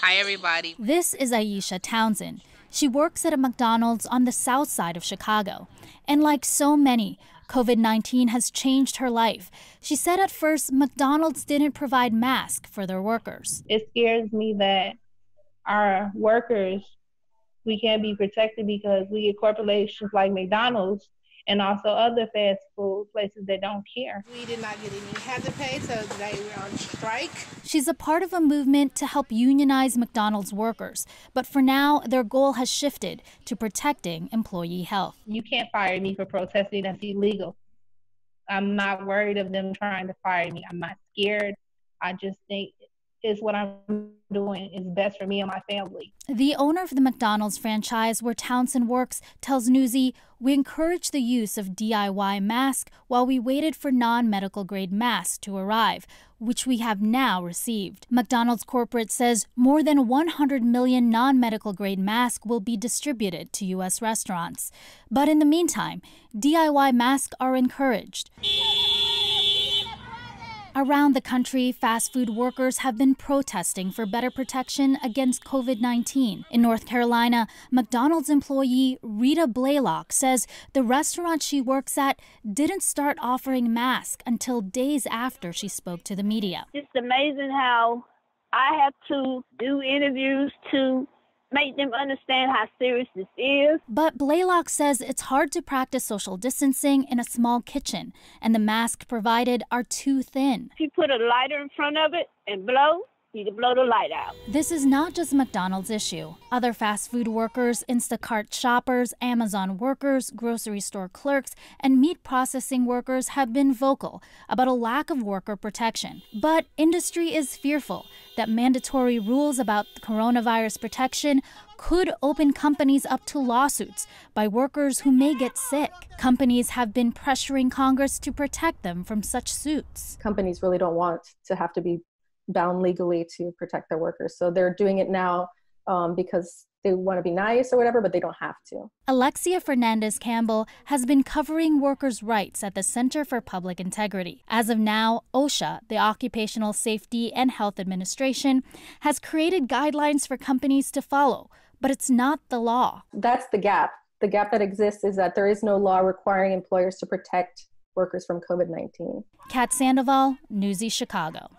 Hi, everybody. This is Aisha Townsend. She works at a McDonald's on the south side of Chicago. And like so many, COVID 19 has changed her life. She said at first McDonald's didn't provide masks for their workers. It scares me that our workers, we can't be protected because we get corporations like McDonald's and also other fast food places that don't care. We did not get any hazard pay, so today we're on strike. She's a part of a movement to help unionize McDonald's workers, but for now, their goal has shifted to protecting employee health. You can't fire me for protesting, that's illegal. I'm not worried of them trying to fire me. I'm not scared. I just think is what I'm doing is best for me and my family. The owner of the McDonald's franchise where Townsend works tells Newsy, "We encourage the use of DIY masks while we waited for non-medical grade masks to arrive, which we have now received." McDonald's corporate says more than 100 million non-medical grade masks will be distributed to US restaurants. But in the meantime, DIY masks are encouraged. Around the country, fast food workers have been protesting for better protection against COVID 19. In North Carolina, McDonald's employee Rita Blaylock says the restaurant she works at didn't start offering masks until days after she spoke to the media. It's amazing how I have to do interviews to make them understand how serious this is. But Blaylock says it's hard to practice social distancing in a small kitchen, and the masks provided are too thin. If you put a lighter in front of it and blow, to blow the light out. This is not just McDonald's issue. Other fast food workers, Instacart shoppers, Amazon workers, grocery store clerks, and meat processing workers have been vocal about a lack of worker protection. But industry is fearful that mandatory rules about coronavirus protection could open companies up to lawsuits by workers who may get sick. Companies have been pressuring Congress to protect them from such suits. Companies really don't want to have to be bound legally to protect their workers. So they're doing it now um, because they want to be nice or whatever, but they don't have to. Alexia Fernandez Campbell has been covering workers' rights at the Center for Public Integrity. As of now, OSHA, the Occupational Safety and Health Administration, has created guidelines for companies to follow, but it's not the law. That's the gap. The gap that exists is that there is no law requiring employers to protect workers from COVID 19. Kat Sandoval, Newsy Chicago.